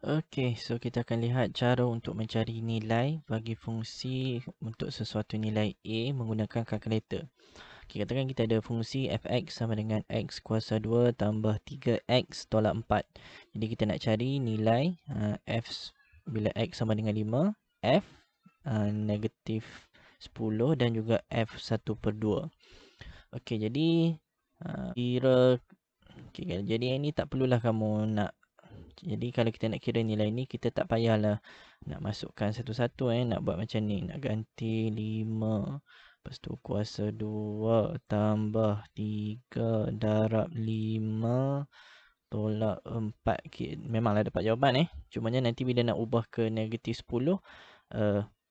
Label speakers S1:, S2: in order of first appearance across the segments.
S1: Okey, so kita akan lihat cara untuk mencari nilai bagi fungsi untuk sesuatu nilai A menggunakan kalkulator. Okey, katakan kita ada fungsi fx sama dengan x kuasa 2 tambah 3x tolak 4. Jadi kita nak cari nilai uh, f bila x sama dengan 5, f uh, negatif 10 dan juga f 1 per 2. Okey, jadi uh, kira... Okay, jadi yang ni tak perlulah kamu nak jadi kalau kita nak kira nilai ni kita tak payahlah nak masukkan satu-satu eh nak buat macam ni nak ganti 5 lepas tu kuasa 2 tambah 3 darab 5 tolak 4 memanglah dapat jawapan eh cumanya nanti bila nak ubah ke negatif 10 uh,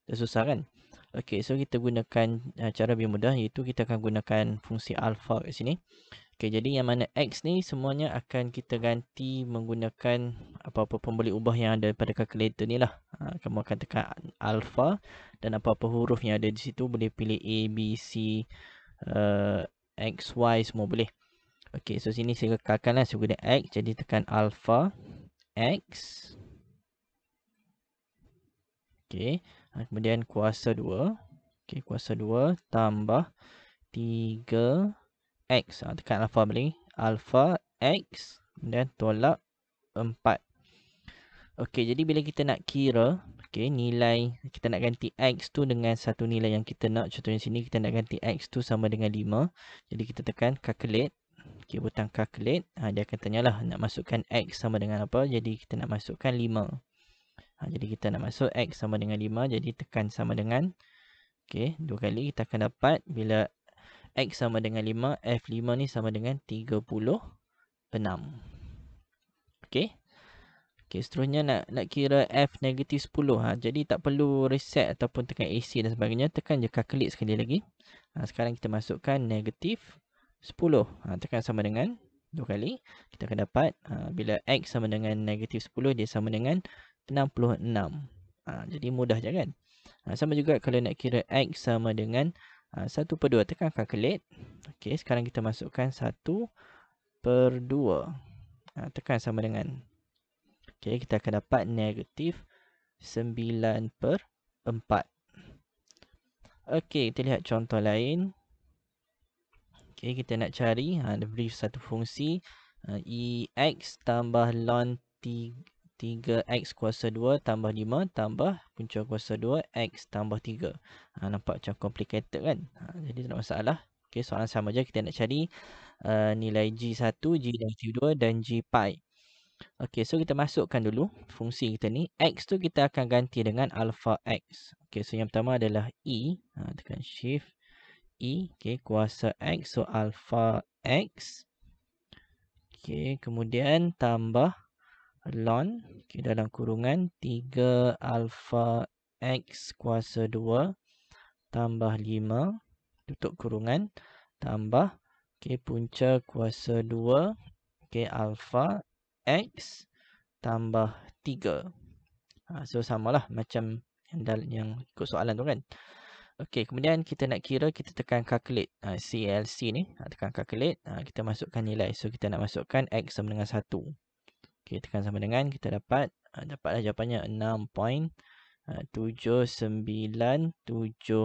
S1: dia susah kan? Okey, so kita gunakan uh, cara lebih mudah iaitu kita akan gunakan fungsi alpha kat sini. Okey, jadi yang mana x ni semuanya akan kita ganti menggunakan apa-apa pemboleh ubah yang ada pada calculator ni lah. Ha, kamu akan tekan alpha dan apa-apa huruf yang ada di situ boleh pilih A, B, C, uh, X, Y semua boleh. Okey, so sini saya kekalkan lah. Saya guna X. Jadi tekan alpha X. Okey. Ha, kemudian kuasa 2. Okey, kuasa 2 tambah 3x. Ha, ah, tekan alpha beli. alpha x dan tolak 4. Okey, jadi bila kita nak kira, okey, nilai kita nak ganti x tu dengan satu nilai yang kita nak. Contohnya sini kita nak ganti x tu sama dengan 5. Jadi kita tekan calculate. Okey, butang calculate. Ha, dia akan tanyalah nak masukkan x sama dengan apa. Jadi kita nak masukkan 5. Ha, jadi kita nak masuk X sama dengan 5. Jadi tekan sama dengan. Okey. Dua kali kita akan dapat. Bila X sama dengan 5. F5 ni sama dengan 36. Okey. Okey. Seterusnya nak nak kira F negatif 10. Ha, jadi tak perlu reset ataupun tekan AC dan sebagainya. Tekan je calculate sekali lagi. Ha, sekarang kita masukkan negatif 10. Ha, tekan sama dengan. Dua kali. Kita akan dapat. Ha, bila X sama dengan negatif 10. Dia sama dengan 36. 66. Ha, jadi mudah je kan. Ha, sama juga kalau nak kira X sama dengan ha, 1 per 2. Tekan calculate. Okey sekarang kita masukkan 1 per 2. Ha, tekan sama dengan. Okey kita akan dapat negatif 9 per 4. Okey kita lihat contoh lain. Okey kita nak cari. Ha, brief satu fungsi. Ha, EX tambah ln 3. 3x kuasa 2 tambah 5 tambah punca kuasa 2x tambah 3. Ha, nampak macam complicated kan? Ha, jadi tak masalah. Okay, soalan sama je kita nak cari uh, nilai g1, g dan 2 dan g pi. Okay, so kita masukkan dulu fungsi kita ni. X tu kita akan ganti dengan alpha x. Okay, so yang pertama adalah e. Ha, tekan shift e. Okay, kuasa x. So alpha x. Okay, kemudian tambah ln okay, dalam kurungan 3 alfa x kuasa 2 tambah 5 tutup kurungan tambah okay, punca kuasa 2 okay, alfa x tambah 3. Ha, so samalah macam yang, yang ikut soalan tu kan. Okey, kemudian kita nak kira, kita tekan calculate uh, ha, CLC ni. tekan calculate, ha, kita masukkan nilai. So, kita nak masukkan X sama dengan 1. Okey, tekan sama dengan kita dapat uh, dapatlah jawapannya 6.7977. Ah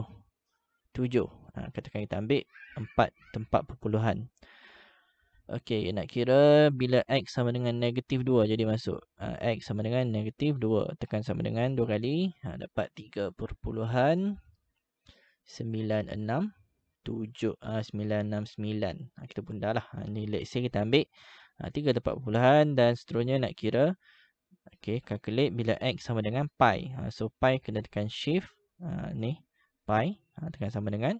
S1: uh, ah, katakan kita ambil 4 tempat perpuluhan. Okey, nak kira bila x sama dengan negatif dua jadi masuk. Uh, x sama dengan negatif dua, Tekan sama dengan dua kali. Ha, dapat 3 perpuluhan enam tujuh sembilan enam sembilan. kita pun dah lah. Ha, ni let's say kita ambil 3 tepat puluhan dan seterusnya nak kira okey calculate bila x sama dengan pi ha, so pi kena tekan shift ha, ni pi ha, tekan sama dengan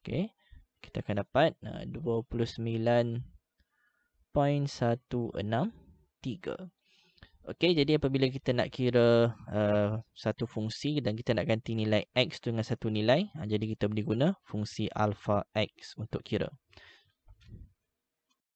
S1: okey kita akan dapat 29.163 okey jadi apabila kita nak kira satu fungsi dan kita nak ganti nilai x tu dengan satu nilai jadi kita boleh guna fungsi alpha x untuk kira